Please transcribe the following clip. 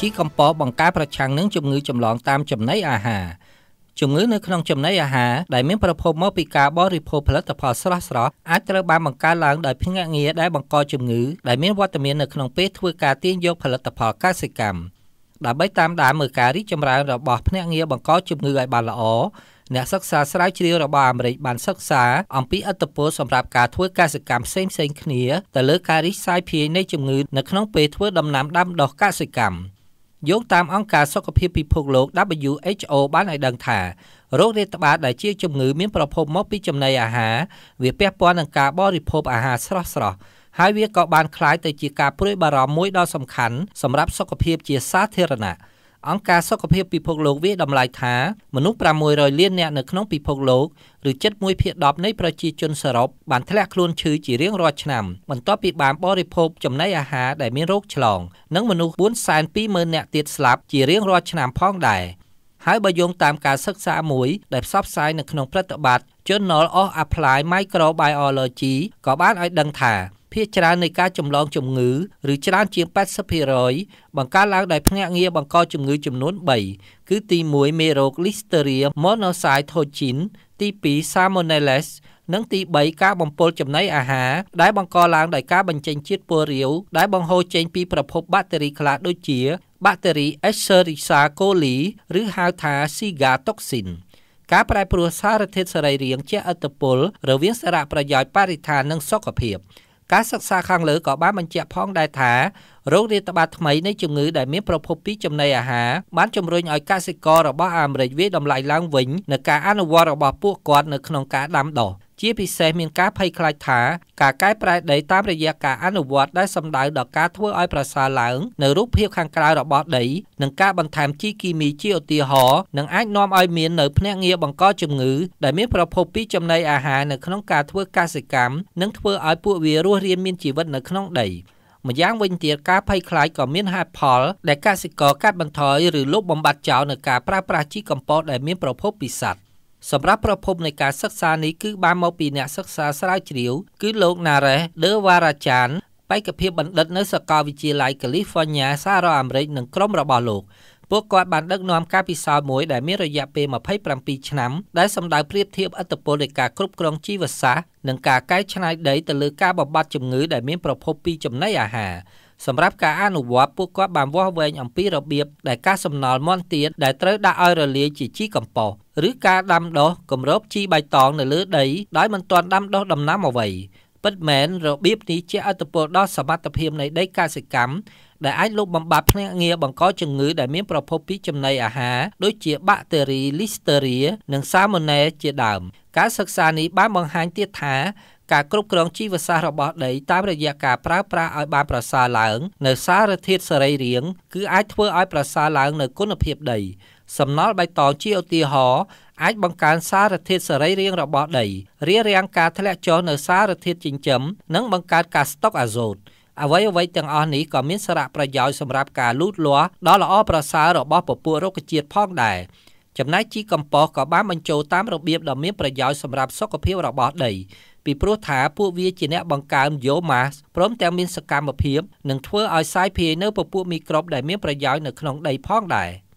ជីកំប៉ុបង្ការប្រឆាំងនឹងជំងឺចម្លងតាមចំណីអាហារជំងឺនៅក្នុងចំណីអាហារដែលមានប្រភពមកពីការបរិភោគផលិតផលស្រស់ស្រស់អាចត្រូវបានបង្កើតឡើងដោយភ្នាក់ងារដែលបង្កជំងឺដែលមានវត្តមាននៅក្នុងពេលធ្វើការទាញយកផលិតផលកសិកម្មដើម្បីតាមដានមើលការរីកចម្រើនរបស់ភ្នាក់ងារបង្កជំងឺឲ្យបានល្អអ្នកសិក្សាស្រាវជ្រាវរបស់អាមេរិកបានសិក្សាអំពីអត្តពលសម្រាប់ការធ្វើកសិកម្មផ្សេងៗគ្នាទៅលើការរីកសាយភាយនៃជំងឺនៅក្នុងពេលធ្វើដំណាំដាំដុះកសិកម្ម។យោងតាមអង្គការសុខភាពពិភពលោក WHO បានឲ្យដឹងថាโรគរាតត្បាតដែលជាជំងឺមានប្រភពមកពីចំណីអាហារវាពាក់ព័ន្ធនឹងការបរិភោគអាហារស្រស់ៗហើយវាក៏បានคล้ายទៅជាការព្រួយបារម្ភមួយដ៏សំខាន់សម្រាប់សុខភាពជាសាធារណៈ។អង្គការសុខភាពពិភពលោកវាតម្លៃថាមនុស្ស600លាននាក់នៅក្នុងពិភពលោកឬជិត1ភាគ10នៃប្រជាជនសរុបបានធ្លាក់ខ្លួនឈឺជារៀងរាល់ឆ្នាំបន្ទាប់ពីបានបរិភោគចំណីអាហារដែលមានរោគឆ្លង និងមនុស្ស420,000នាក់ទៀតស្លាប់ជារៀងរាល់ឆ្នាំផងដែរហើយបើយោងតាមការសិក្សាមួយដែលផ្សព្វផ្សាយនៅក្នុងព្រឹត្តិបត្តិ Journal of Applied Microbiology ក៏បានឲ្យដឹងថាភាគច្រើននៃការចម្លងជំងឺឬច្រើនជាង80%បង្កើតឡើងដោយភ្នាក់ងារបង្កជំងឺចំនួន3គឺទី1មេរោគ Listeria monocytogenes ទី2 Salmonella និងទី3ការបំពុលចំណីអាហារដែលបង្កឡើងដោយការបញ្ចេញជាតិពុលរាវដែលបង្ហូរចេញពីប្រភពបាក់តេរីខ្លះដូចជា បាក់តេរី Escherichia coli ឬហៅថា Shiga toxin ការប្រែប្រួលសារធាតុសរីរាង្គជាឥទ្ធិពលរវាងសារៈប្រយោជន៍បរិស្ថាននិងសុខភាពការសិក្សាខាងលើក៏បានបញ្ជាក់ផងដែរថារោគរាតត្បាតថ្មីនៃជំងឺដែលមានប្រភពពីចំណីអាហារបានជំរុញឲ្យកសិកររបស់អាមេរិកវាតម្លៃឡើងវិញនឹងការអនុវត្តរបស់ពួកគាត់នៅក្នុងការដាំដុះជាពិសេសមានការភ័យខ្លាចថាការកែប្រែដីតាមរយៈការអនុវត្តដែលសំដៅដល់ការធ្វើឲ្យប្រសើរឡើងនៅរូបភាពខាងក្រៅរបស់ដីនិងការបន្ថែមជីគីមីជាឧទាហរណ៍នឹងអាចនាំឲ្យមាននៅភ្នាក់ងារបង្កជំងឺដែលមានប្រភពពីចំណីអាហារនៅក្នុងការធ្វើកសិកម្មនិងធ្វើឲ្យពួកវារស់រានមានជីវិតនៅក្នុងដីម្យ៉ាងវិញទៀតការភ័យខ្លាចក៏មានហេតុផលដែលកសិករកាត់បន្ថយឬលុបបំបាត់ចោលនៅការប្រើប្រាស់ជីកំប៉ុស្តដែលមានប្រភពពីសត្វសម្រាប់ប្រភពនៃការសិក្សានេះគឺបានមកពីអ្នកសិក្សាស្រាវជ្រាវគឺលោក Naresh Devarajan បេក្ខភាពបណ្ឌិតនៅសាកលវិទ្យាល័យ California សហរដ្ឋអាមេរិកនិងក្រុមរបស់លោកពួកគាត់បានដឹកនាំការពិសោធន៍មួយដែលមានរយៈពេល27ឆ្នាំដែលសម្ដៅប្រៀបធៀបអត្តពលនៃការគ្រប់គ្រងជីវសាស្ត្រនិងការកែច្នៃដីទៅលើការបំបត្តិជំងឺដែលមានប្រភពពីចំណីអាហារសម្រាប់ការអនុវត្តពួកគាត់បានវាស់វែងអំពីរបៀបដែលការសំណល់មន់ទៀតដែលត្រូវដាក់ឲ្យរលាយជាជីកំប៉ុស្តឬការដាំដុះគម្របជីបៃតងនៅលើដីដោយមិនទាន់ដាំដុះដំណាំអ្វីពិតមែនរបៀបនេះជាអត្តពលដល់សមត្ថភាពនៃដីកសិកម្មដែលអាចលុបបំបាត់ភ្នាក់ងារបង្កជំងឺដែលមានប្រភពពីចំណីអាហារដូចជាបាក់តេរី Listeria និង Salmonella ជាដើមការសិក្សានេះបានបង្ហាញទៀតថាការគ្រប់គ្រងជីវសាស្ត្ររបស់ដីតាមរយៈការប្រើប្រាស់ឲ្យបានប្រសើរឡើងនៅសារធាតុសរីរាង្គគឺអាចធ្វើឲ្យប្រសើរឡើងនៅគុណភាពដីសំណល់បៃតងជាឧទាហរណ៍អាចបង្កើនសារធាតុសរីរាង្គរបស់ដីរារាំងការធ្លាក់ចុះនៅសារធាតុចិញ្ចឹមនិងបង្កើតការស្តុកអាហ្សូតអ្វីអ្វីទាំងអស់នេះក៏មានសារៈប្រយោជន៍សម្រាប់ការលូតលាស់ដ៏ល្អប្រសើររបស់ពពួករុក្ខជាតិផងដែរចំណែកជីកំប៉ុស្តក៏បានបញ្ចូលតាមរបៀបដ៏មានប្រយោជន៍សម្រាប់សុខភាពរបស់ដីពីព្រោះថាពួកវាជាអ្នកបង្កើនយូម៉ាសព្រមទាំងមានសកម្មភាពនិងធ្វើឲ្យសាយភាយនៅពពួកមីក្រូបដែលមានប្រយោជន៍នៅក្នុងដីផងដែរ។